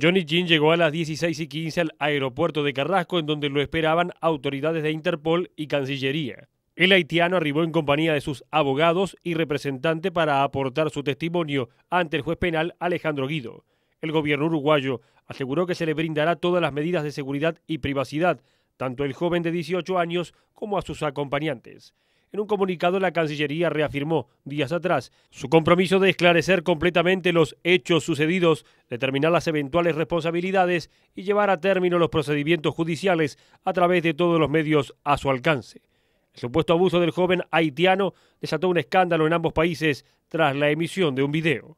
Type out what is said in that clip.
Johnny Jean llegó a las 16 y 15 al aeropuerto de Carrasco, en donde lo esperaban autoridades de Interpol y Cancillería. El haitiano arribó en compañía de sus abogados y representante para aportar su testimonio ante el juez penal Alejandro Guido. El gobierno uruguayo aseguró que se le brindará todas las medidas de seguridad y privacidad, tanto al joven de 18 años como a sus acompañantes. En un comunicado, la Cancillería reafirmó días atrás su compromiso de esclarecer completamente los hechos sucedidos, determinar las eventuales responsabilidades y llevar a término los procedimientos judiciales a través de todos los medios a su alcance. El supuesto abuso del joven haitiano desató un escándalo en ambos países tras la emisión de un video.